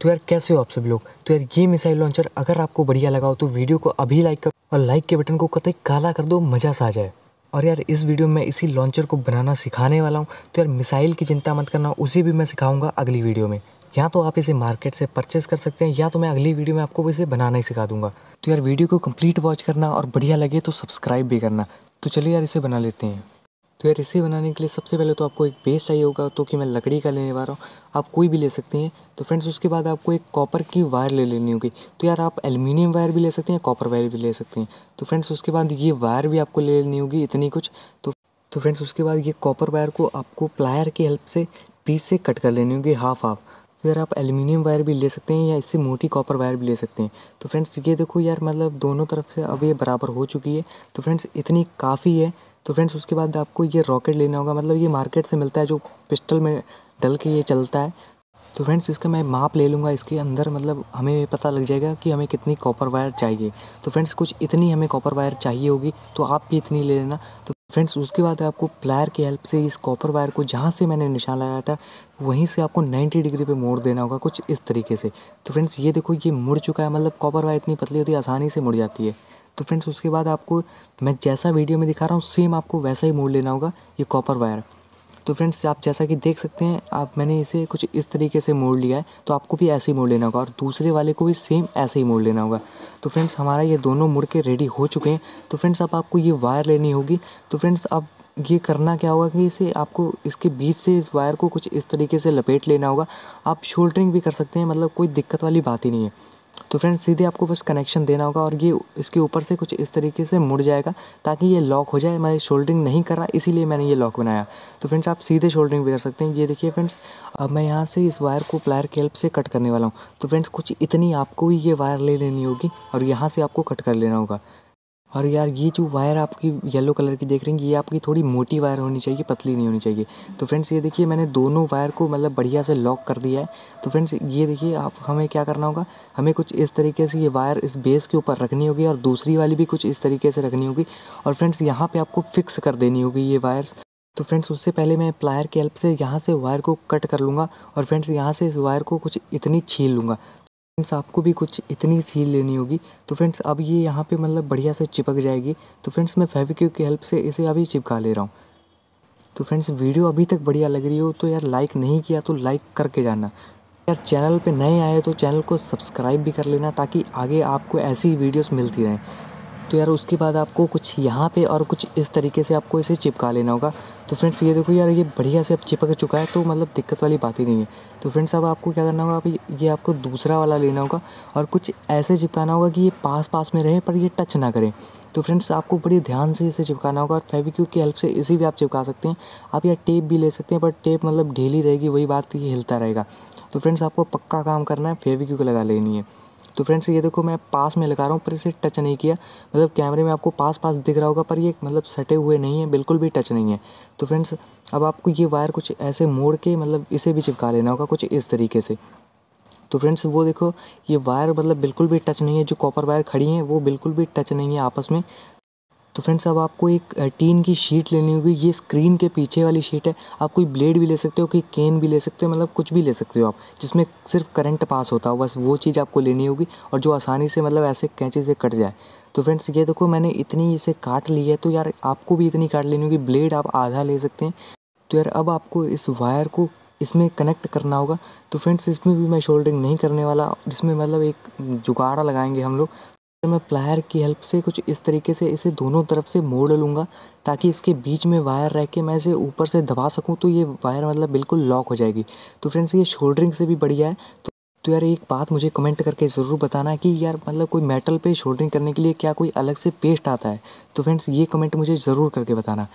तो यार कैसे हो आप सब लोग तो यार ये मिसाइल लॉन्चर अगर आपको बढ़िया लगा हो तो वीडियो को अभी लाइक कर और लाइक के बटन को कतई काला कर दो मज़ा सा आ जाए और यार इस वीडियो में मैं इसी लॉन्चर को बनाना सिखाने वाला हूँ तो यार मिसाइल की चिंता मत करना उसे भी मैं सिखाऊंगा अगली वीडियो में या तो आप इसे मार्केट से परचेस कर सकते हैं या तो मैं अगली वीडियो में आपको इसे बनाना ही सिखा दूंगा तो यार वीडियो को कंप्लीट वॉच करना और बढ़िया लगे तो सब्सक्राइब भी करना तो चलिए यार इसे बना लेते हैं तो यार इसे बनाने के लिए सबसे पहले तो आपको एक बेस चाहिए होगा तो कि मैं लकड़ी का लेने वाला हूँ आप कोई भी ले सकते हैं तो फ्रेंड्स उसके बाद आपको एक कॉपर की वायर ले लेनी होगी तो यार आप एल्युमिनियम वायर भी ले सकते हैं कॉपर वायर भी ले सकते हैं तो फ्रेंड्स उसके बाद ये वायर भी आपको ले लेनी होगी इतनी कुछ तो तो फ्रेंड्स उसके बाद ये कॉपर वायर को आपको प्लायर की हेल्प से पीस से कट कर लेनी होगी हाफ हाफ तो यार आप एल्युमिनियम वायर भी ले सकते हैं या इससे मोटी कॉपर वायर भी ले सकते हैं तो फ्रेंड्स ये देखो यार मतलब दोनों तरफ से अब ये बराबर हो चुकी है तो फ्रेंड्स इतनी काफ़ी है तो फ्रेंड्स उसके बाद आपको ये रॉकेट लेना होगा मतलब ये मार्केट से मिलता है जो पिस्टल में डल के ये चलता है तो फ्रेंड्स इसका मैं माप ले लूँगा इसके अंदर मतलब हमें पता लग जाएगा कि हमें कितनी कॉपर वायर चाहिए तो फ्रेंड्स कुछ इतनी हमें कॉपर वायर चाहिए होगी तो आप भी इतनी ले लेना तो फ्रेंड्स उसके बाद आपको प्लायर की हेल्प से इस कॉपर वायर को जहाँ से मैंने निशान लगाया था वहीं से आपको 90 डिग्री पे मोड़ देना होगा कुछ इस तरीके से तो फ्रेंड्स ये देखो ये मुड़ चुका है मतलब कॉपर वायर इतनी पतली होती है आसानी से मुड़ जाती है तो फ्रेंड्स उसके बाद आपको मैं जैसा वीडियो में दिखा रहा हूँ सेम आपको वैसा ही मोड़ लेना होगा ये कॉपर वायर तो फ्रेंड्स आप जैसा कि देख सकते हैं आप मैंने इसे कुछ इस तरीके से मोड़ लिया है तो आपको भी ऐसे ही मोड़ लेना होगा और दूसरे वाले को भी सेम ऐसे ही मोड़ लेना होगा तो फ्रेंड्स हमारा ये दोनों मुड़ के रेडी हो चुके हैं तो फ्रेंड्स अब आपको ये वायर लेनी होगी तो फ्रेंड्स अब ये करना क्या होगा कि इसे आपको इसके बीच से इस वायर को कुछ इस तरीके से लपेट लेना होगा आप शोल्डरिंग भी कर सकते हैं मतलब कोई दिक्कत वाली बात ही नहीं है तो फ्रेंड्स सीधे आपको बस कनेक्शन देना होगा और ये इसके ऊपर से कुछ इस तरीके से मुड़ जाएगा ताकि ये लॉक हो जाए मैं शोल्डरिंग नहीं कर रहा इसीलिए मैंने ये लॉक बनाया तो फ्रेंड्स आप सीधे शोल्डरिंग भी कर सकते हैं ये देखिए फ्रेंड्स अब मैं यहाँ से इस वायर को प्लायर की हेल्प से कट करने वाला हूँ तो फ्रेंड्स कुछ इतनी आपको ही ये वायर ले लेनी होगी और यहाँ से आपको कट कर लेना होगा और यार ये जो वायर आपकी येलो कलर की देख रहे हैं ये आपकी थोड़ी मोटी वायर होनी चाहिए पतली नहीं होनी चाहिए तो फ्रेंड्स ये देखिए मैंने दोनों वायर को मतलब बढ़िया से लॉक कर दिया है तो फ्रेंड्स ये देखिए आप हमें क्या करना होगा हमें कुछ इस तरीके से ये वायर इस बेस के ऊपर रखनी होगी और दूसरी वाली भी कुछ इस तरीके से रखनी होगी और फ्रेंड्स यहाँ पर आपको फिक्स कर देनी होगी ये वायर्स तो फ्रेंड्स उससे पहले मैं प्लायर की हेल्प से यहाँ से वायर को कट कर लूँगा और फ्रेंड्स यहाँ से इस वायर को कुछ इतनी छील लूँगा फ्रेंड्स आपको भी कुछ इतनी सील लेनी होगी तो फ्रेंड्स अब ये यहाँ पे मतलब बढ़िया से चिपक जाएगी तो फ्रेंड्स मैं फेविक्यू की हेल्प से इसे अभी चिपका ले रहा हूँ तो फ्रेंड्स वीडियो अभी तक बढ़िया लग रही हो तो यार लाइक नहीं किया तो लाइक करके जाना यार चैनल पे नए आए तो चैनल को सब्सक्राइब भी कर लेना ताकि आगे आपको ऐसी वीडियोस मिलती रहें तो यार उसके बाद आपको कुछ यहाँ पे और कुछ इस तरीके से आपको इसे चिपका लेना होगा तो फ्रेंड्स ये देखो यार ये बढ़िया से अब चिपक चुका है तो मतलब दिक्कत वाली बात ही नहीं है तो फ्रेंड्स अब आपको क्या करना होगा आप ये आपको दूसरा वाला लेना होगा और कुछ ऐसे चिपकाना होगा कि ये पास पास में रहे पर ये टच ना करें तो फ्रेंड्स आपको बड़ी ध्यान से इसे चिपकाना होगा और फेविक्यू की हेल्प से इसे भी आप चिपका सकते हैं आप यार टेप भी ले सकते हैं पर टेप मतलब ढीली रहेगी वही बात ये हिलता रहेगा तो फ्रेंड्स आपको पक्का काम करना है फेविक्यूक लगा लेनी है तो फ्रेंड्स ये देखो मैं पास में लगा रहा हूँ पर इसे टच नहीं किया मतलब कैमरे में आपको पास पास दिख रहा होगा पर ये मतलब सटे हुए नहीं है बिल्कुल भी टच नहीं है तो फ्रेंड्स अब आपको ये वायर कुछ ऐसे मोड़ के मतलब इसे भी चिपका लेना होगा कुछ इस तरीके से तो फ्रेंड्स वो देखो ये वायर मतलब बिल्कुल भी टच नहीं है जो कॉपर वायर खड़ी हैं वो बिल्कुल भी टच नहीं है आपस में तो फ्रेंड्स अब आपको एक टीन की शीट लेनी होगी ये स्क्रीन के पीछे वाली शीट है आप कोई ब्लेड भी ले सकते हो कोई केन भी ले सकते हो मतलब कुछ भी ले सकते हो आप जिसमें सिर्फ करंट पास होता हो बस वो चीज़ आपको लेनी होगी और जो आसानी से मतलब ऐसे कैंची से कट जाए तो फ्रेंड्स ये देखो मैंने इतनी इसे काट ली है तो यार आपको भी इतनी काट लेनी होगी ब्लेड आप आधा ले सकते हैं तो यार अब आपको इस वायर को इसमें कनेक्ट करना होगा तो फ्रेंड्स इसमें भी मैं शोल्डरिंग नहीं करने वाला इसमें मतलब एक जुगाड़ा लगाएंगे हम लोग मैं प्लायर की हेल्प से कुछ इस तरीके से इसे दोनों तरफ से मोड़ लूँगा ताकि इसके बीच में वायर रह के मैं इसे ऊपर से दबा सकूँ तो ये वायर मतलब बिल्कुल लॉक हो जाएगी तो फ्रेंड्स ये शोल्डरिंग से भी बढ़िया है तो तो यार एक बात मुझे कमेंट करके ज़रूर बताना कि यार मतलब कोई मेटल पे शोल्डरिंग करने के लिए क्या कोई अलग से पेस्ट आता है तो फ्रेंड्स ये कमेंट मुझे ज़रूर करके बताना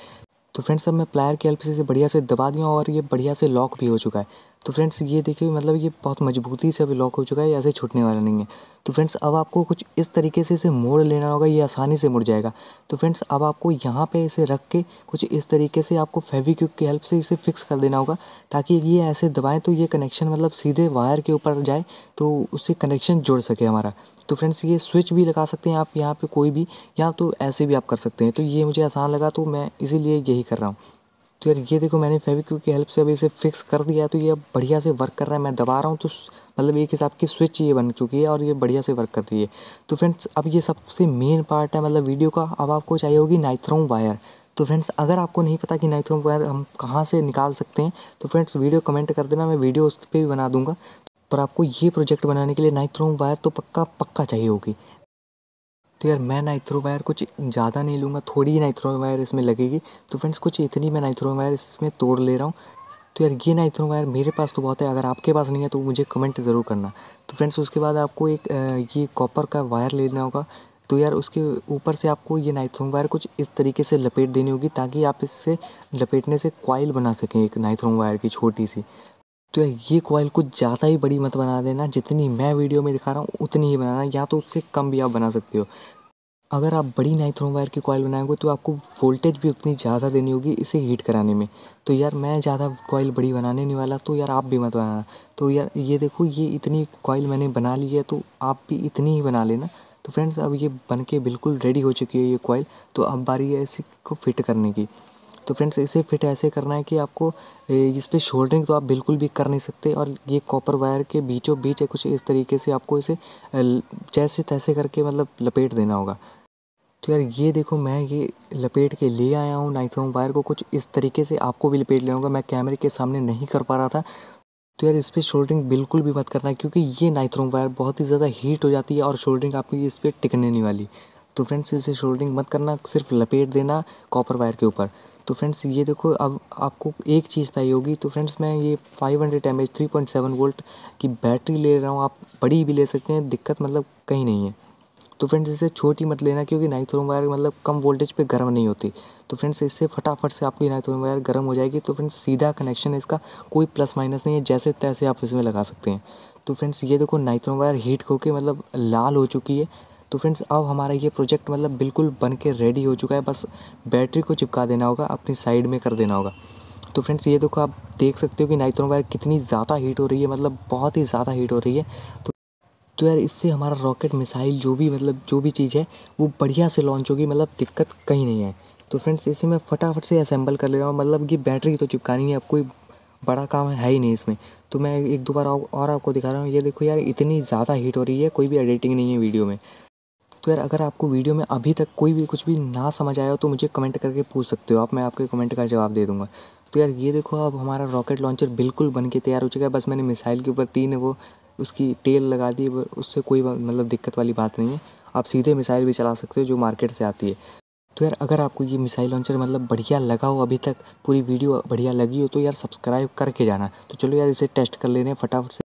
तो फ्रेंड्स अब मैं प्लायर की हेल्प से इसे बढ़िया से दबा दिया और ये बढ़िया से लॉक भी हो चुका है तो फ्रेंड्स ये देखिए मतलब ये बहुत मजबूती से अभी लॉक हो चुका है ऐसे छूटने वाला नहीं है तो फ्रेंड्स अब आपको कुछ इस तरीके से इसे मोड़ लेना होगा ये आसानी से मुड़ जाएगा तो फ्रेंड्स अब आपको यहाँ पे इसे रख के कुछ इस तरीके से आपको फेविक्विक की हेल्प से इसे फिक्स कर देना होगा ताकि ये ऐसे दबाएँ तो ये कनेक्शन मतलब सीधे वायर के ऊपर जाए तो उससे कनेक्शन जुड़ सके हमारा तो फ्रेंड्स ये स्विच भी लगा सकते हैं आप यहाँ पर कोई भी या तो ऐसे भी आप कर सकते हैं तो ये मुझे आसान लगा तो मैं इसीलिए यही कर रहा हूँ तो यार ये देखो मैंने फेविक की हेल्प से अभी इसे फिक्स कर दिया है तो ये अब बढ़िया से वर्क कर रहा है मैं दबा रहा हूँ तो मतलब एक हिसाब की स्विच ये बन चुकी है और ये बढ़िया से वर्क कर रही है तो फ्रेंड्स अब ये सबसे मेन पार्ट है मतलब वीडियो का अब आपको चाहिए होगी नाइथ्रोम वायर तो फ्रेंड्स अगर आपको नहीं पता कि नाइथ्रोम वायर हम कहाँ से निकाल सकते हैं तो फ्रेंड्स वीडियो कमेंट कर देना मैं वीडियो उस पर भी बना दूँगा पर आपको ये प्रोजेक्ट बनाने के लिए नाइथ्रोम वायर तो पक्का पक्का चाहिए होगी तो यार मैं नाइथ्रो वायर कुछ ज़्यादा नहीं लूँगा थोड़ी ही नाइथ्रो वायर इसमें लगेगी तो फ्रेंड्स कुछ इतनी मैं नाइथ्रो वायर इसमें तोड़ ले रहा हूँ तो यार ये नाइथ्रो वायर मेरे पास तो बहुत है अगर आपके पास नहीं है तो मुझे कमेंट ज़रूर करना तो फ्रेंड्स उसके बाद आपको एक ये कॉपर का वायर लेना होगा तो यार उसके ऊपर से आपको ये नाइथ्रोम वायर कुछ इस तरीके से लपेट देनी होगी ताकि आप इससे लपेटने से क्वाइल बना सकें एक नाइथ्रोम वायर की छोटी सी तो ये कॉयल को ज़्यादा ही बड़ी मत बना देना जितनी मैं वीडियो में दिखा रहा हूँ उतनी ही बनाना या तो उससे कम भी आप बना सकते हो अगर आप बड़ी नाइथ्रोम वायर की कॉयल बनाएंगे तो आपको वोल्टेज भी उतनी ज़्यादा देनी होगी इसे हीट कराने में तो यार मैं ज़्यादा कॉइल बड़ी बनाने नहीं वाला तो यार आप भी मत बनाना तो यार ये देखो ये इतनी कॉइल मैंने बना ली है तो आप भी इतनी ही बना लेना तो फ्रेंड्स अब ये बन के बिल्कुल रेडी हो चुकी है ये कॉइल तो अब बारी है इसी को फिट करने की तो फ्रेंड्स इसे फिट ऐसे करना है कि आपको इस पर शोल्डरिंग तो आप बिल्कुल भी कर नहीं सकते और ये कॉपर वायर के बीचों बीच है कुछ इस तरीके से आपको इसे जैसे तैसे करके मतलब लपेट देना होगा तो यार ये देखो मैं ये लपेट के ले आया हूँ नाइथोम वायर को कुछ इस तरीके से आपको भी लपेट लेगा मैं कैमरे के सामने नहीं कर पा रहा था तो यार इस पर शोल्डरिंग बिल्कुल भी मत करना क्योंकि ये नाइथ्रोम वायर बहुत ही ज़्यादा हीट हो जाती है और शोल्डरिंग आपकी इस पर टिकने नहीं वाली तो फ्रेंड्स इसे शोल्डरिंग मत करना सिर्फ लपेट देना कॉपर वायर के ऊपर तो फ्रेंड्स ये देखो अब आपको एक चीज़ चाहिए होगी तो फ्रेंड्स मैं ये 500 hundred M H three point seven volt की बैटरी ले रहा हूँ आप बड़ी भी ले सकते हैं दिक्कत मतलब कहीं नहीं है तो फ्रेंड्स इसे छोटी मत लेना क्योंकि नाइथ्रोम वायर मतलब कम वोल्टेज पे गर्म नहीं होती तो फ्रेंड्स इससे फटाफट से आपकी नाइथ्रोम वायर गर्म हो जाएगी तो फ्रेंड्स सीधा कनेक्शन है इसका कोई प्लस माइनस नहीं है जैसे तैसे आप इसमें लगा सकते हैं तो फ्रेंड्स ये देखो नाइथ्रोम वायर हीट होके मतलब लाल हो चुकी है तो फ्रेंड्स अब हमारा ये प्रोजेक्ट मतलब बिल्कुल बन के रेडी हो चुका है बस बैटरी को चिपका देना होगा अपनी साइड में कर देना होगा तो फ्रेंड्स ये देखो आप देख सकते हो कि नाइट्रोन वायर कितनी ज़्यादा हीट हो रही है मतलब बहुत ही ज़्यादा हीट हो रही है तो तो यार इससे हमारा रॉकेट मिसाइल जो भी मतलब जो भी चीज़ है वो बढ़िया से लॉन्च होगी मतलब दिक्कत कहीं नहीं है तो फ्रेंड्स इसे मैं फटाफट से असेंबल कर ले रहा हूँ मतलब कि बैटरी तो चिपकानी है अब कोई बड़ा काम है ही नहीं इसमें तो मैं एक दो बार और आपको दिखा रहा हूँ ये देखो यार इतनी ज़्यादा हीट हो रही है कोई भी एडिटिंग नहीं है वीडियो में तो यार अगर आपको वीडियो में अभी तक कोई भी कुछ भी ना समझ आया हो तो मुझे कमेंट करके पूछ सकते हो आप मैं आपके कमेंट का जवाब दे दूँगा तो यार ये देखो अब हमारा रॉकेट लॉन्चर बिल्कुल बन के तैयार हो चुका है बस मैंने मिसाइल के ऊपर तीन वो उसकी टेल लगा दी उससे कोई मतलब दिक्कत वाली बात नहीं है आप सीधे मिसाइल भी चला सकते हो जो मार्केट से आती है तो यार अगर आपको ये मिसाइल लॉन्चर मतलब बढ़िया लगा हो अभी तक पूरी वीडियो बढ़िया लगी हो तो यार सब्सक्राइब करके जाना तो चलो यार इसे टेस्ट कर लेने फटाफट से